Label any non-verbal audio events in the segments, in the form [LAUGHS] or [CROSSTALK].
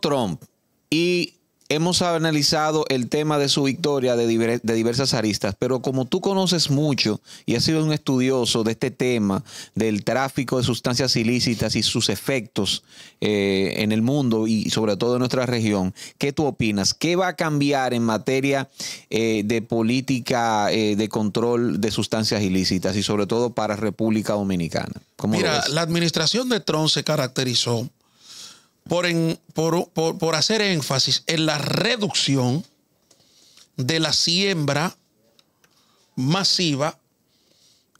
Trump y hemos analizado el tema de su victoria de, diversas aristas, pero como tú conoces mucho y has sido un estudioso de este tema, del tráfico de sustancias ilícitas y sus efectos eh, en el mundo y sobre todo en nuestra región, ¿qué tú opinas? ¿Qué va a cambiar en materia eh, de política eh, de control de sustancias ilícitas y sobre todo para República Dominicana? Mira, la administración de Trump se caracterizó por, hacer énfasis en la reducción de la siembra masiva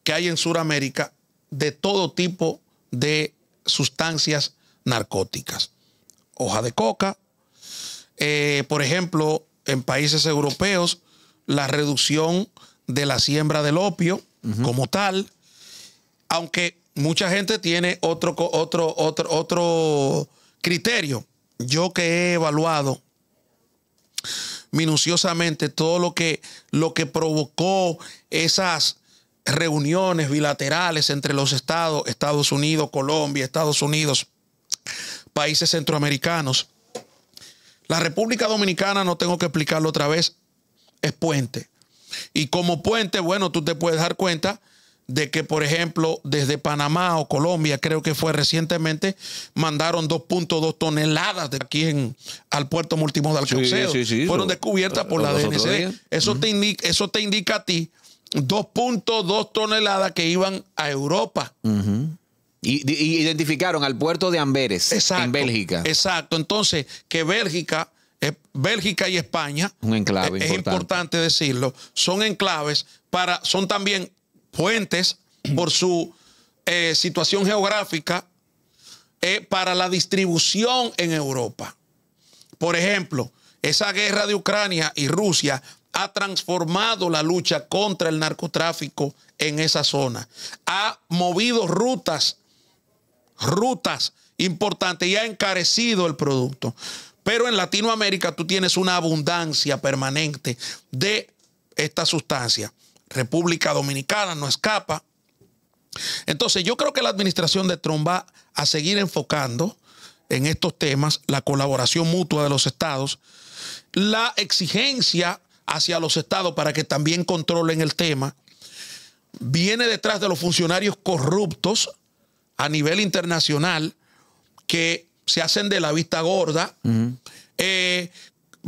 que hay en Sudamérica de todo tipo de sustancias narcóticas. Hoja de coca, eh, por ejemplo, en países europeos, la reducción de la siembra del opio como tal, aunque mucha gente tiene otro, otro, otro, otro criterio, yo que he evaluado minuciosamente todo lo que, lo que provocó esas reuniones bilaterales entre los estados, Estados Unidos, Colombia, Estados Unidos, países centroamericanos. La República Dominicana, no tengo que explicarlo otra vez, es puente. Y como puente, bueno, tú te puedes dar cuenta de que, por ejemplo, desde Panamá o Colombia, creo que fue recientemente, mandaron 2.2 toneladas de aquí en, al puerto multimodal sí, Fueron descubiertas por la DNC. Eso, te indica, te a ti 2.2 toneladas que iban a Europa. y, identificaron al puerto de Amberes, en Bélgica. Exacto. Entonces, que Bélgica eh, Bélgica y España, Un enclave eh, es importante. decirlo, son enclaves para, son también puentes por su eh, situación geográfica eh, para la distribución en Europa. Por ejemplo, esa guerra de Ucrania y Rusia ha transformado la lucha contra el narcotráfico en esa zona. Ha movido rutas, rutas importantes y ha encarecido el producto. Pero en Latinoamérica tú tienes una abundancia permanente de esta sustancia. República Dominicana no escapa. Entonces, yo creo que la administración de Trump va a seguir enfocando en estos temas la colaboración mutua de los estados, la exigencia hacia los estados para que también controlen el tema, viene detrás de los funcionarios corruptos a nivel internacional que se hacen de la vista gorda. Eh,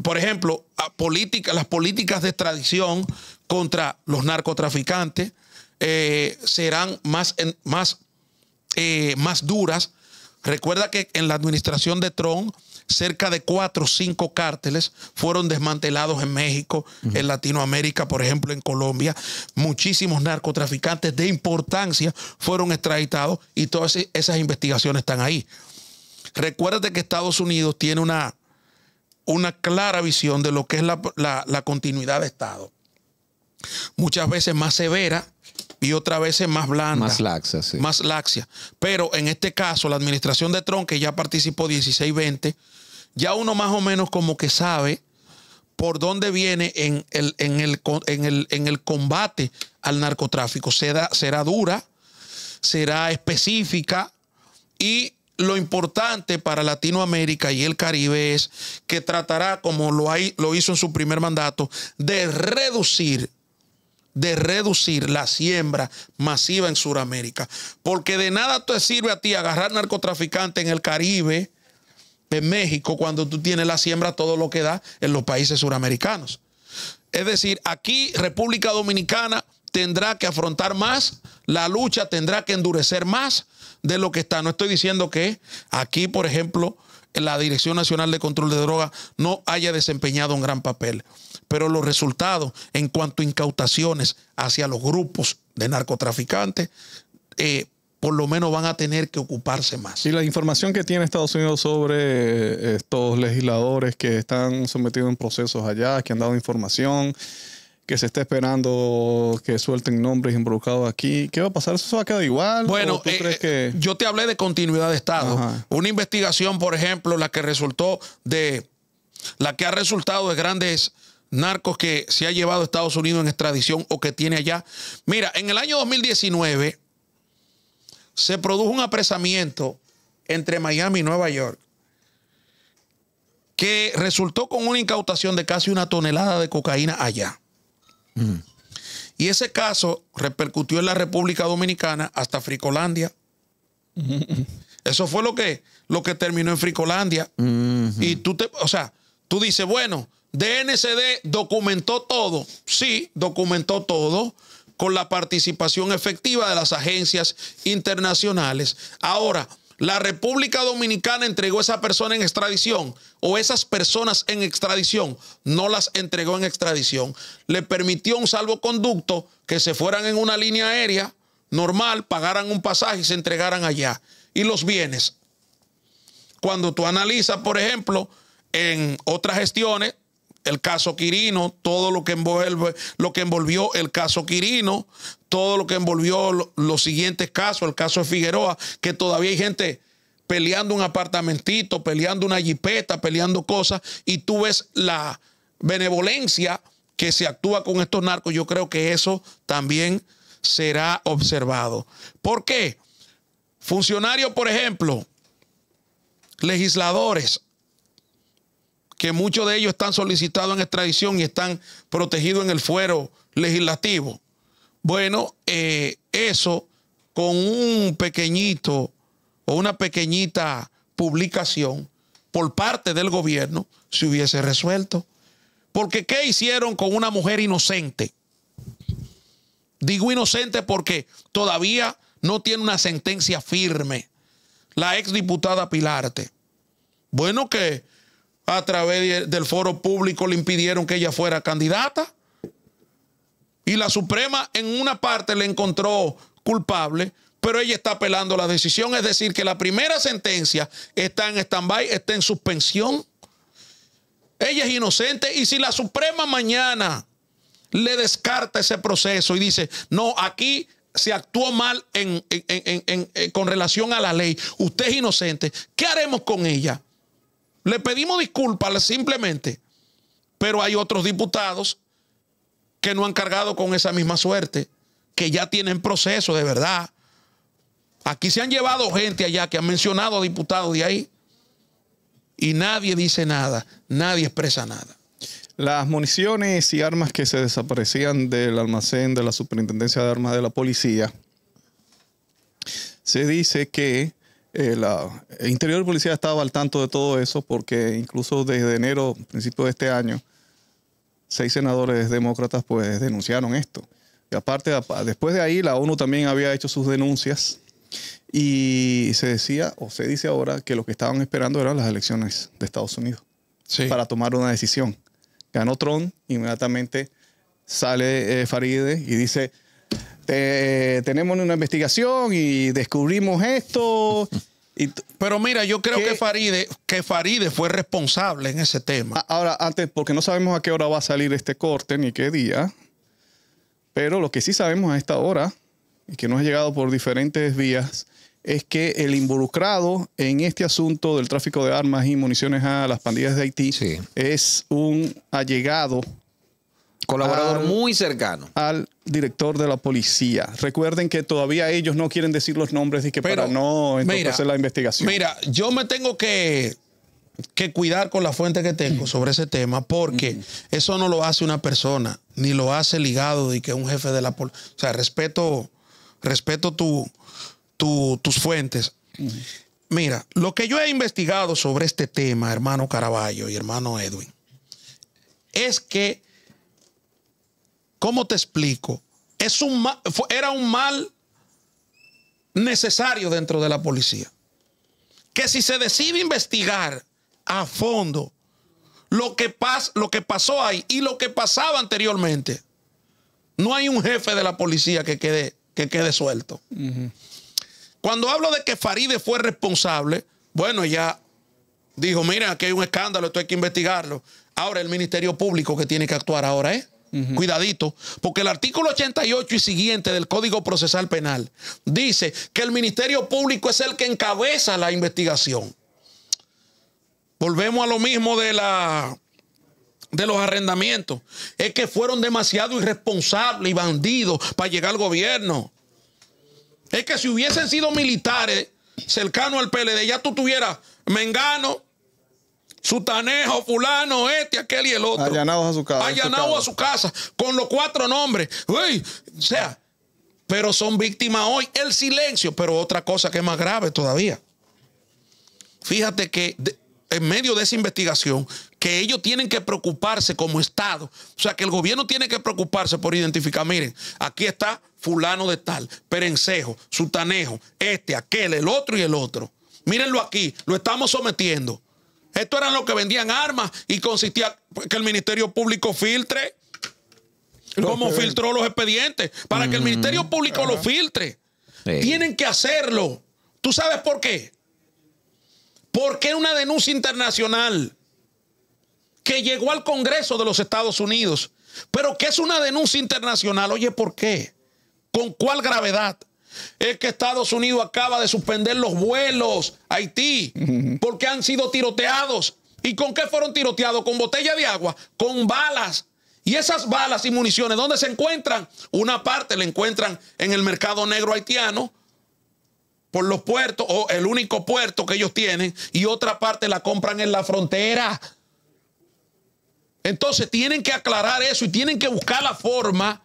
por ejemplo, las políticas de extradición contra los narcotraficantes eh, serán más, más, eh, más duras. Recuerda que en la administración de Trump, cerca de cuatro o cinco cárteles fueron desmantelados en México, en Latinoamérica, por ejemplo, en Colombia. Muchísimos narcotraficantes de importancia fueron extraditados y todas e, esas investigaciones están ahí. recuerda que Estados Unidos tiene una, una clara visión de lo que es la continuidad de Estado muchas veces más severa y otras veces más blanda. Más laxa, sí. Más laxia. Pero en este caso, la administración de Trump, que ya participó 16-20, ya uno más o menos como que sabe por dónde viene en el, combate al narcotráfico. Será, será dura, será específica y lo importante para Latinoamérica y el Caribe es que tratará, como lo, lo hizo en su primer mandato, de reducir de reducir la siembra masiva en Sudamérica. Porque de nada te sirve a ti agarrar narcotraficantes en el Caribe, en México, cuando tú tienes la siembra todo lo que da en los países suramericanos. Es decir, aquí República Dominicana tendrá que afrontar más, la lucha tendrá que endurecer más de lo que está. No estoy diciendo que aquí, por ejemplo, la Dirección Nacional de Control de Drogas no haya desempeñado un gran papel pero los resultados en cuanto a incautaciones hacia los grupos de narcotraficantes, eh, por lo menos van a tener que ocuparse más. Y la información que tiene Estados Unidos sobre eh, estos legisladores que están sometidos en procesos allá, que han dado información, que se está esperando que suelten nombres involucrados aquí. ¿Qué va a pasar? ¿Eso va a quedar igual? Bueno, eh, yo te hablé de continuidad de Estado. Una investigación, por ejemplo, la que resultó de... La que ha resultado de grandes narcos que se ha llevado a Estados Unidos en extradición o que tiene allá. Mira, en el año 2019 se produjo un apresamiento entre Miami y Nueva York que resultó con una incautación de casi una tonelada de cocaína allá. Mm. Y ese caso repercutió en la República Dominicana hasta Fricolandia. [LAUGHS] Eso fue lo que, lo que terminó en Fricolandia. Mm-hmm. Y tú te, o sea, tú dices, bueno, DNCD documentó todo, sí, documentó todo con la participación efectiva de las agencias internacionales. Ahora, la República Dominicana entregó a esa persona en extradición o esas personas en extradición, no las entregó en extradición. Le permitió un salvoconducto que se fueran en una línea aérea normal, pagaran un pasaje y se entregaran allá. Y los bienes. Cuando tú analizas, por ejemplo, en otras gestiones, el caso Quirino, todo lo que, lo que envolvió el caso Quirino, todo lo que envolvió los siguientes casos, el caso de Figueroa, que todavía hay gente peleando un apartamentito, peleando una jipeta, peleando cosas, y tú ves la benevolencia que se actúa con estos narcos, yo creo que eso también será observado. ¿Por qué? Funcionarios, por ejemplo, legisladores, que muchos de ellos están solicitados en extradición y están protegidos en el fuero legislativo. Bueno, eh, eso con un pequeñito o una pequeñita publicación por parte del gobierno se hubiese resuelto. Porque ¿qué hicieron con una mujer inocente? Digo inocente porque todavía no tiene una sentencia firme. La exdiputada Pilarte. Bueno, que a través del foro público le impidieron que ella fuera candidata. Y la Suprema en una parte le encontró culpable, pero ella está apelando la decisión. Es decir, que la primera sentencia está en stand-by, está en suspensión. Ella es inocente y si la Suprema mañana le descarta ese proceso y dice, no, aquí se actuó mal con relación a la ley, usted es inocente, ¿qué haremos con ella? Le pedimos disculpas simplemente, pero hay otros diputados que no han cargado con esa misma suerte, que ya tienen proceso de verdad. Aquí se han llevado gente allá que han mencionado a diputados de ahí y nadie dice nada, nadie expresa nada. Las municiones y armas que se desaparecían del almacén de la Superintendencia de Armas de la Policía, se dice que eh, el, interior de policía estaba al tanto de todo eso porque incluso desde enero, principio de este año, seis senadores demócratas pues denunciaron esto. Y aparte, después de ahí, la ONU también había hecho sus denuncias y se decía, o se dice ahora, que lo que estaban esperando eran las elecciones de Estados Unidos para tomar una decisión. Ganó Trump, inmediatamente sale Farideh Faride y dice, eh, tenemos una investigación y descubrimos esto. [LAUGHS] Pero mira, yo creo que, Faride, que Faride fue responsable en ese tema. Ahora, antes, porque no sabemos a qué hora va a salir este corte ni qué día, pero lo que sí sabemos a esta hora, y que nos ha llegado por diferentes vías, es que el involucrado en este asunto del tráfico de armas y municiones a las pandillas de Haití es un allegado Colaborador muy cercano. Al director de la policía. Recuerden que todavía ellos no quieren decir los nombres y que para no hacer la investigación. Mira, yo me tengo que, que cuidar con la fuente que tengo mm. sobre ese tema porque mm. eso no lo hace una persona, ni lo hace ligado de que un jefe de la policía. O sea, respeto, respeto tu, tus fuentes. Mm. Mira, lo que yo he investigado sobre este tema, hermano Caraballo y hermano Edwin, es que ¿Cómo te explico? Es un era un mal necesario dentro de la policía. Que si se decide investigar a fondo lo que, pas, lo que pasó ahí y lo que pasaba anteriormente, no hay un jefe de la policía que quede, que quede suelto. Cuando hablo de que Faride fue responsable, bueno, ya dijo, mira, aquí hay un escándalo, esto hay que investigarlo. Ahora el Ministerio Público que tiene que actuar ahora, ¿eh? Cuidadito, porque el artículo 88 y siguiente del Código Procesal Penal dice que el Ministerio Público es el que encabeza la investigación. Volvemos a lo mismo de la de los arrendamientos. Es que fueron demasiado irresponsables y bandidos para llegar al gobierno. Es que si hubiesen sido militares cercanos al PLD, ya tú tuvieras Mengano, sutanejo, fulano, este, aquel y el otro. Allanados a su casa. Allanados a su casa, con los cuatro nombres. Uy, o sea, pero son víctimas hoy. El silencio, pero otra cosa que es más grave todavía. Fíjate que en medio de esa investigación, que ellos tienen que preocuparse como Estado. O sea, que el gobierno tiene que preocuparse por identificar, miren, aquí está fulano de tal, perencejo, sutanejo, este, aquel, el otro y el otro. Mírenlo aquí, lo estamos sometiendo. Esto eran los que vendían armas y consistía que el Ministerio Público filtre. cómo filtró los expedientes. Para que el Ministerio Público lo filtre. Tienen que hacerlo. ¿Tú sabes por qué? Porque una denuncia internacional que llegó al Congreso de los Estados Unidos, pero que es una denuncia internacional. Oye, ¿por qué? ¿Con cuál gravedad? es que Estados Unidos acaba de suspender los vuelos a Haití porque han sido tiroteados. ¿Y con qué fueron tiroteados? Con botella de agua, con balas. Y esas balas y municiones, ¿dónde se encuentran? Una parte la encuentran en el mercado negro haitiano, por los puertos, o el único puerto que ellos tienen, y otra parte la compran en la frontera. Entonces tienen que aclarar eso y tienen que buscar la forma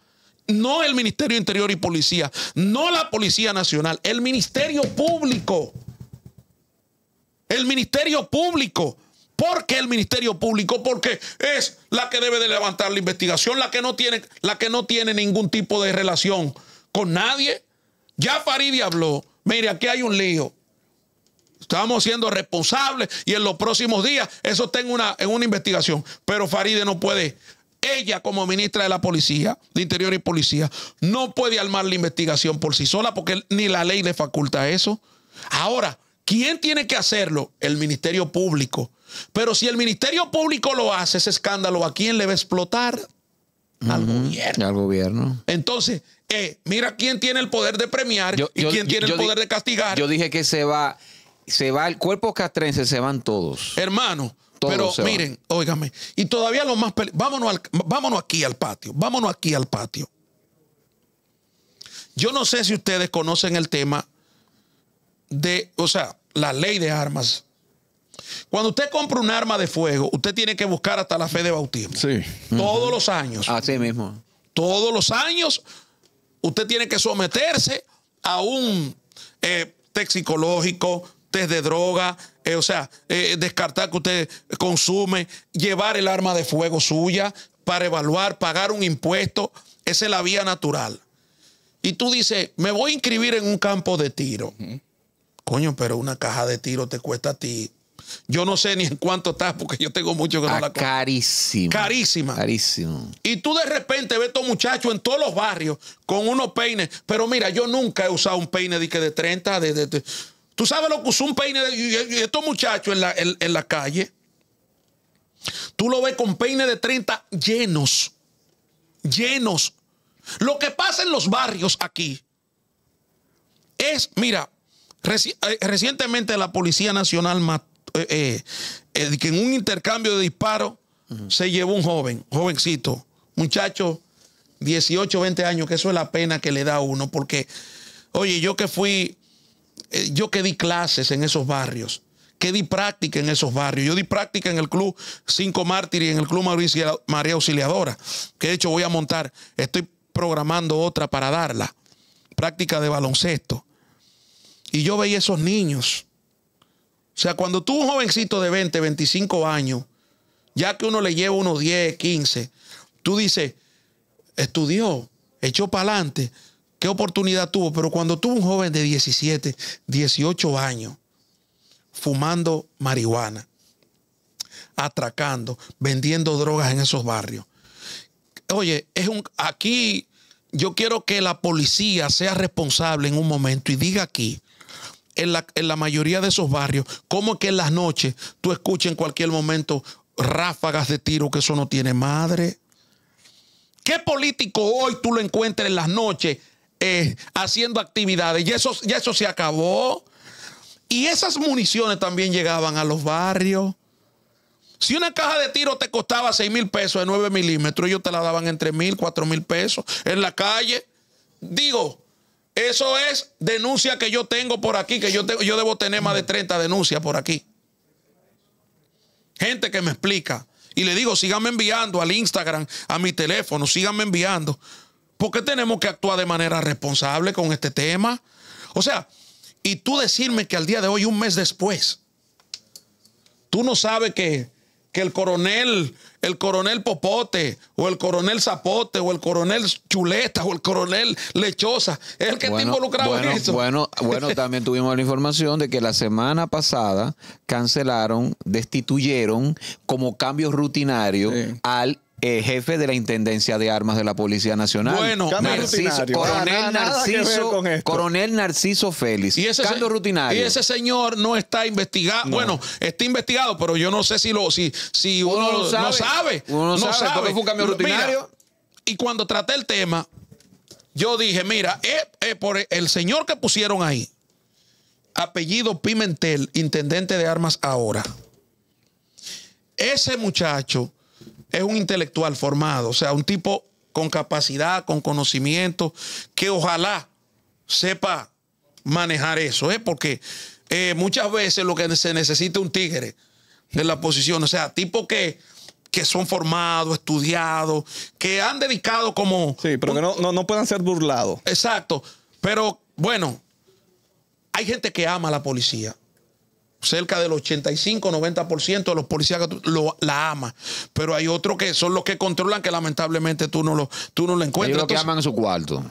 no el Ministerio Interior y Policía, no la Policía Nacional, el Ministerio Público. El Ministerio Público. ¿Por qué el Ministerio Público? Porque es la que debe de levantar la investigación, la que no tiene, la que no tiene ningún tipo de relación con nadie. Ya Faridi habló, mire, aquí hay un lío. Estamos siendo responsables y en los próximos días eso tengo una, en una investigación. Pero Faride no puede ella como ministra de la Policía, de Interior y Policía, no puede armar la investigación por sí sola porque ni la ley le faculta eso. Ahora, ¿quién tiene que hacerlo? El Ministerio Público. Pero si el Ministerio Público lo hace, ese escándalo, ¿a quién le va a explotar? Al gobierno. Al gobierno. Entonces, eh, mira quién tiene el poder de premiar y quién tiene el poder de castigar. Yo dije que se va, se va el cuerpo castrense, se van todos. Hermano, pero miren, óigame, y todavía lo más vámonos, vámonos aquí al patio, vámonos aquí al patio. Yo no sé si ustedes conocen el tema de, o sea, la ley de armas. Cuando usted compra un arma de fuego, usted tiene que buscar hasta la fe de bautismo. Sí. Todos los años. Así mismo. Todos los años, usted tiene que someterse a un eh, test psicológico, test de droga, eh, o sea, eh, descartar que usted consume, llevar el arma de fuego suya para evaluar, pagar un impuesto. Esa es la vía natural. Y tú dices, me voy a inscribir en un campo de tiro. Coño, pero una caja de tiro te cuesta a ti. Yo no sé ni en cuánto estás porque yo tengo mucho que no la la ah, Carísima. Carísima. Carísimo. Y tú de repente ves a estos muchachos en todos los barrios con unos peines. Pero mira, yo nunca he usado un peine de, de 30, de Tú sabes lo que usó un peine de, estos muchachos en la, calle. Tú lo ves con peine de 30 llenos. Llenos. Lo que pasa en los barrios aquí es, mira, eh, recientemente la Policía Nacional eh, eh, que en un intercambio de disparos se llevó un joven, jovencito, muchacho, 18, 20 años, que eso es la pena que le da a uno, porque, oye, yo que fui eh, yo que di clases en esos barrios, que di práctica en esos barrios. Yo di práctica en el Club Cinco Mártires y en el Club María Auxiliadora, que de hecho voy a montar, estoy programando otra para darla, práctica de baloncesto. Y yo veía esos niños. O sea, cuando tú un jovencito de 20, 25 años, ya que uno le lleva unos 10, 15, tú dices, estudió, echó para adelante, qué oportunidad tuvo, pero cuando tuvo un joven de 17, 18 años, fumando marihuana, atracando, vendiendo drogas en esos barrios. Oye, es un aquí yo quiero que la policía sea responsable en un momento y diga aquí en la, mayoría de esos barrios, cómo que en las noches tú escuchas en cualquier momento ráfagas de tiro que eso no tiene madre. ¿Qué político hoy tú lo encuentras en las noches eh, haciendo actividades. Y eso, ya eso se acabó. Y esas municiones también llegaban a los barrios. Si una caja de tiro te costaba 6 mil pesos de 9 milímetros, ellos te la daban entre mil, 4 mil pesos en la calle. Digo, eso es denuncia que yo tengo por aquí, que yo, yo debo tener más de 30 denuncias por aquí. Gente que me explica. Y le digo, síganme enviando al Instagram, a mi teléfono, síganme enviando porque tenemos que actuar de manera responsable con este tema. O sea, y tú decirme que al día de hoy, un mes después, tú no sabes que, el coronel, el coronel Popote, o el coronel Zapote, o el coronel Chuleta, o el coronel Lechosa, es el que está involucrado en eso. Bueno, bueno, también tuvimos la información de que la semana pasada cancelaron, destituyeron como cambio rutinario al eh, jefe de la Intendencia de Armas de la Policía Nacional. Bueno, coronel, Narciso, coronel Narciso Félix. Y ese, Y ese señor no está investigado. Bueno, está investigado, pero yo no sé si lo si, uno, sabe, no sabe. Uno no sabe. fue un cambio rutinario. y cuando traté el tema, yo dije, mira, eh, eh, por el señor que pusieron ahí, apellido Pimentel, intendente de armas ahora. Ese muchacho es un intelectual formado, o sea, un tipo con capacidad, con conocimiento, que ojalá sepa manejar eso, ¿eh? porque eh, muchas veces lo que se necesita un tigre de la posición, o sea, tipo que, son formados, estudiados, que han dedicado como... Sí, pero que no, no puedan ser burlados. Exacto, pero bueno, hay gente que ama a la policía, cerca del 85-90% de los policías la ama. Pero hay otros que son los que controlan que lamentablemente tú no lo, tú no lo encuentras. Ellos lo que aman en su cuarto.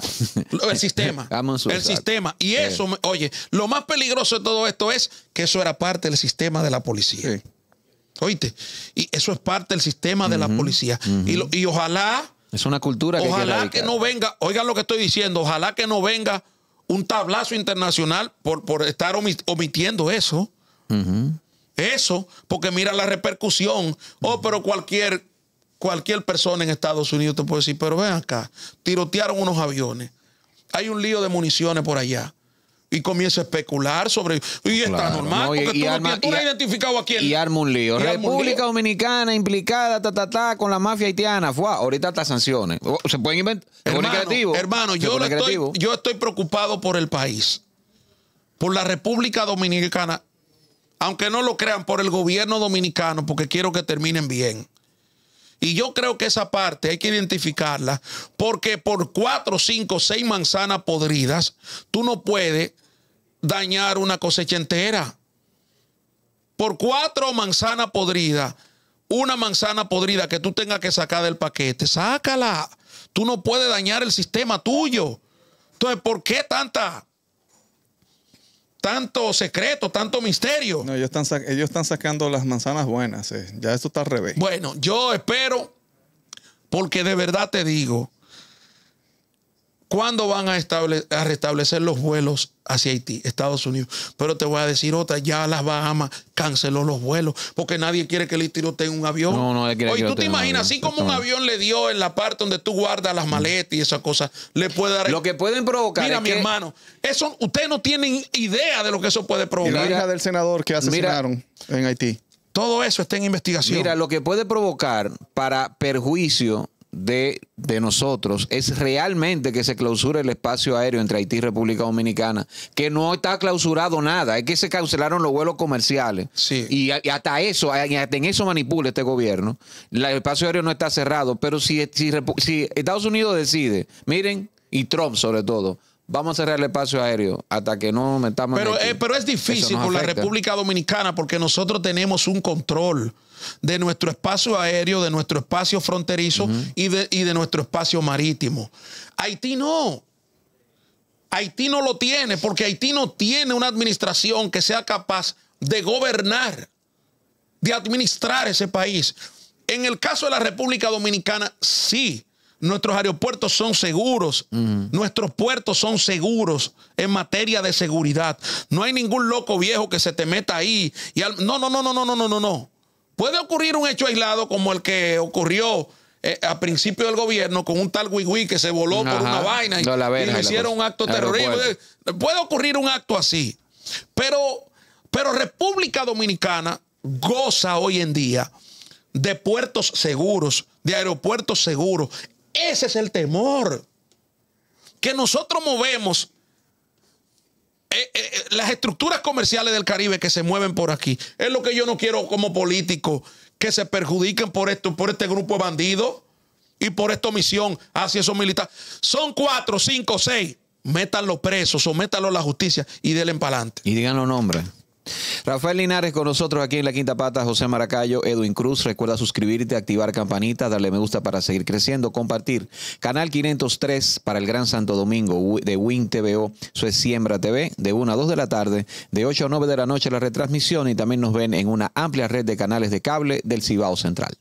El sistema. [LAUGHS] aman su el sistema. Y eso, oye, lo más peligroso de todo esto es que eso era parte del sistema de la policía. ¿Oíste? Y eso es parte del sistema de la policía. y, y ojalá... Es una cultura que Ojalá que no venga, oigan lo que estoy diciendo, ojalá que no venga un tablazo internacional por, por estar omitiendo eso. Eso, porque mira la repercusión. Oh, pero cualquier, cualquier persona en Estados Unidos te puede decir, pero ven acá, tirotearon unos aviones. Hay un lío de municiones por allá y comienza a especular sobre. Y está normal, porque tú, arma, tú has identificado a quién. Y arma un lío. República Dominicana implicada, ta, ta, con la mafia haitiana. ahorita hasta sanciones. Se pueden inventar. Hermano, yo, estoy, yo estoy preocupado por el país, por la República Dominicana aunque no lo crean, por el gobierno dominicano, porque quiero que terminen bien. Y yo creo que esa parte hay que identificarla, porque por cuatro, cinco, seis manzanas podridas, tú no puedes dañar una cosecha entera. Por cuatro manzanas podridas, una manzana podrida que tú tengas que sacar del paquete, sácala. Tú no puedes dañar el sistema tuyo. Entonces, ¿por qué tanta tanto secreto, tanto misterio. ellos están, ellos están sacando las manzanas buenas. Eh. Ya esto está al revés. Bueno, yo espero, porque de verdad te digo, ¿Cuándo van a, restablecer los vuelos hacia Haití, Estados Unidos? Pero te voy a decir otra, ya las Bahamas canceló los vuelos porque nadie quiere que el le tenga un avión. No, no, quiere Oye, tú te imaginas, así como un avión le dio en la parte donde tú guardas las mm. maletas y esas cosas, le puede dar... Lo que pueden provocar Mira, mi hermano, eso, ustedes no tienen idea de lo que eso puede provocar. la hija del senador que asesinaron en Haití. Todo eso está en investigación. Mira, lo que puede provocar para perjuicio de, nosotros es realmente que se clausure el espacio aéreo entre Haití y República Dominicana, que no está clausurado nada, es que se cancelaron los vuelos comerciales. Y, hasta eso, en eso manipula este gobierno. el espacio aéreo no está cerrado, pero si, si, Estados Unidos decide, miren, y Trump sobre todo, vamos a cerrar el espacio aéreo hasta que no metamos. Pero, eh, pero es difícil por la República Dominicana porque nosotros tenemos un control de nuestro espacio aéreo, de nuestro espacio fronterizo y, de, nuestro espacio marítimo. Haití no. Haití no lo tiene porque Haití no tiene una administración que sea capaz de gobernar, de administrar ese país. En el caso de la República Dominicana, sí, nuestros aeropuertos son seguros, nuestros puertos son seguros en materia de seguridad. No hay ningún loco viejo que se te meta ahí. Y No, no, no, no, no, no, no, no. Puede ocurrir un hecho aislado como el que ocurrió eh, a principio del gobierno con un tal Wigui que se voló por una vaina y, hicieron un acto terrorista. Puede ocurrir un acto así. Pero, pero República Dominicana goza hoy en día de puertos seguros, de aeropuertos seguros. Ese es el temor. Que nosotros movemos eh, eh, eh, las estructuras comerciales del Caribe que se mueven por aquí. Es lo que yo no quiero como político, que se perjudiquen por esto, por este grupo de bandidos y por esta omisión hacia esos militares. Son cuatro, cinco, seis. Métanlo presos, sométanlo a la justicia y denle para adelante. Y digan los nombres. Rafael Linares con nosotros aquí en La Quinta Pata, José Maracayo, Edwin Cruz. Recuerda suscribirte, activar campanita, darle me gusta para seguir creciendo, compartir. Canal 503 para el Gran Santo Domingo de Win TVO. Eso Siembra TV, de 1 a 2 de la tarde, de 8 a 9 de la noche la retransmisión y también nos ven en una amplia red de canales de cable del Cibao Central.